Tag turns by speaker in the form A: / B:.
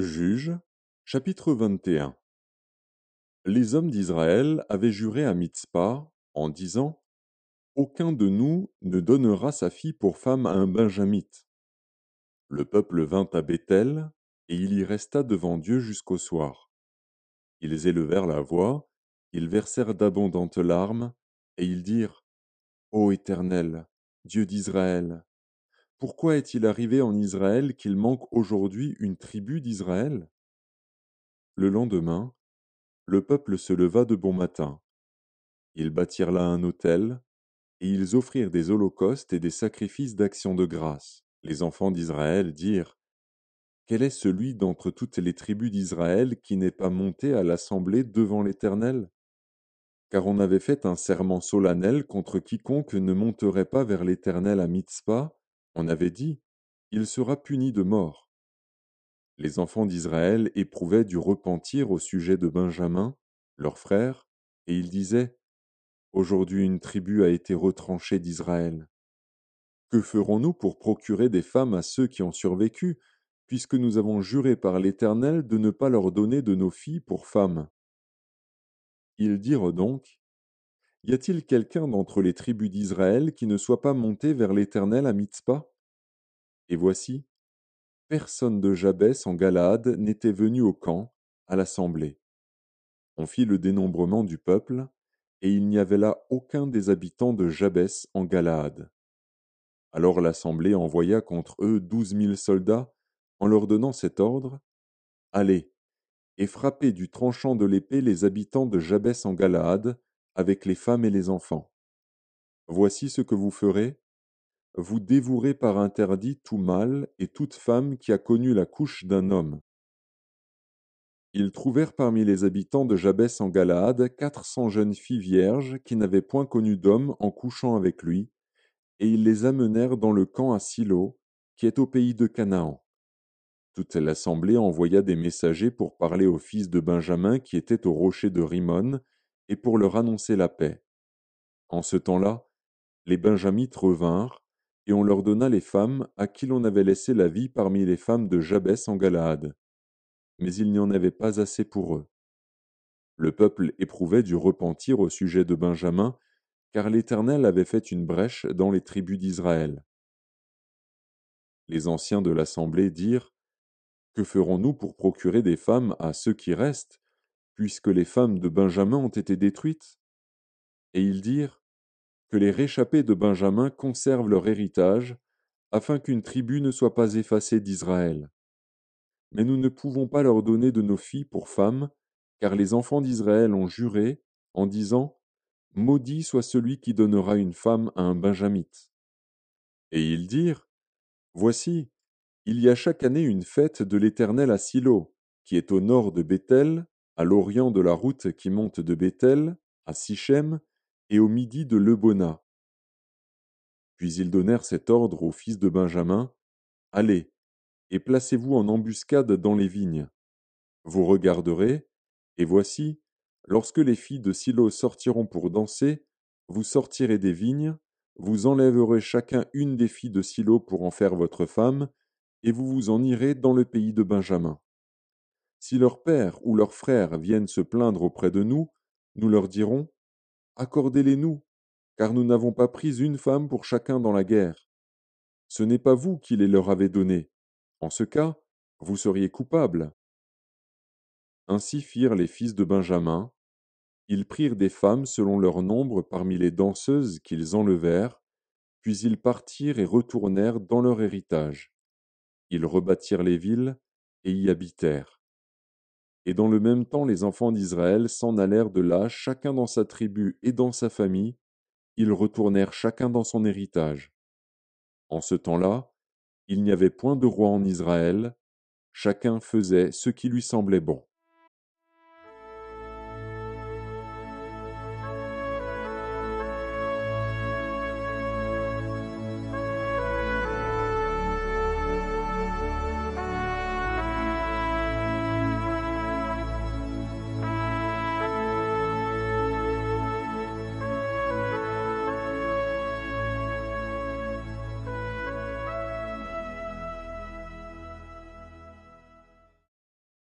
A: Juge, chapitre 21 Les hommes d'Israël avaient juré à Mitzpah en disant Aucun de nous ne donnera sa fille pour femme à un benjamite. Le peuple vint à Bethel, et il y resta devant Dieu jusqu'au soir. Ils élevèrent la voix, ils versèrent d'abondantes larmes, et ils dirent Ô Éternel, Dieu d'Israël, pourquoi est-il arrivé en Israël qu'il manque aujourd'hui une tribu d'Israël Le lendemain, le peuple se leva de bon matin. Ils bâtirent là un autel, et ils offrirent des holocaustes et des sacrifices d'action de grâce. Les enfants d'Israël dirent Quel est celui d'entre toutes les tribus d'Israël qui n'est pas monté à l'assemblée devant l'Éternel car on avait fait un serment solennel contre quiconque ne monterait pas vers l'Éternel à Mitzpah on avait dit Il sera puni de mort. Les enfants d'Israël éprouvaient du repentir au sujet de Benjamin, leur frère, et ils disaient Aujourd'hui une tribu a été retranchée d'Israël. Que ferons-nous pour procurer des femmes à ceux qui ont survécu, puisque nous avons juré par l'Éternel de ne pas leur donner de nos filles pour femmes Ils dirent donc y a-t-il quelqu'un d'entre les tribus d'Israël qui ne soit pas monté vers l'Éternel à Mitzpah Et voici, personne de Jabès en Galaad n'était venu au camp, à l'assemblée. On fit le dénombrement du peuple, et il n'y avait là aucun des habitants de Jabès en Galaad. Alors l'assemblée envoya contre eux douze mille soldats, en leur donnant cet ordre Allez, et frappez du tranchant de l'épée les habitants de Jabès en Galaad, avec les femmes et les enfants. Voici ce que vous ferez. Vous dévouerez par interdit tout mâle et toute femme qui a connu la couche d'un homme. Ils trouvèrent parmi les habitants de Jabès en Galaad quatre cents jeunes filles vierges qui n'avaient point connu d'homme en couchant avec lui, et ils les amenèrent dans le camp à Silo, qui est au pays de Canaan. Toute l'assemblée envoya des messagers pour parler au fils de Benjamin qui était au rocher de Rimmon, et pour leur annoncer la paix. En ce temps-là, les Benjamites revinrent, et on leur donna les femmes à qui l'on avait laissé la vie parmi les femmes de Jabès en Galaad. Mais il n'y en avait pas assez pour eux. Le peuple éprouvait du repentir au sujet de Benjamin, car l'Éternel avait fait une brèche dans les tribus d'Israël. Les anciens de l'assemblée dirent Que ferons-nous pour procurer des femmes à ceux qui restent puisque les femmes de Benjamin ont été détruites. Et ils dirent que les réchappés de Benjamin conservent leur héritage, afin qu'une tribu ne soit pas effacée d'Israël. Mais nous ne pouvons pas leur donner de nos filles pour femmes, car les enfants d'Israël ont juré, en disant Maudit soit celui qui donnera une femme à un benjamite. Et ils dirent Voici, il y a chaque année une fête de l'Éternel à Silo, qui est au nord de Bethel, à l'orient de la route qui monte de Bethel, à Sichem, et au midi de Lebona. Puis ils donnèrent cet ordre aux fils de Benjamin Allez, et placez-vous en embuscade dans les vignes. Vous regarderez, et voici, lorsque les filles de Silo sortiront pour danser, vous sortirez des vignes, vous enlèverez chacun une des filles de Silo pour en faire votre femme, et vous vous en irez dans le pays de Benjamin. Si leurs pères ou leurs frères viennent se plaindre auprès de nous, nous leur dirons Accordez-les-nous, car nous n'avons pas pris une femme pour chacun dans la guerre. Ce n'est pas vous qui les leur avez données. En ce cas, vous seriez coupables. Ainsi firent les fils de Benjamin. Ils prirent des femmes selon leur nombre parmi les danseuses qu'ils enlevèrent, puis ils partirent et retournèrent dans leur héritage. Ils rebâtirent les villes et y habitèrent. Et dans le même temps, les enfants d'Israël s'en allèrent de là, chacun dans sa tribu et dans sa famille. Ils retournèrent chacun dans son héritage. En ce temps-là, il n'y avait point de roi en Israël. Chacun faisait ce qui lui semblait bon.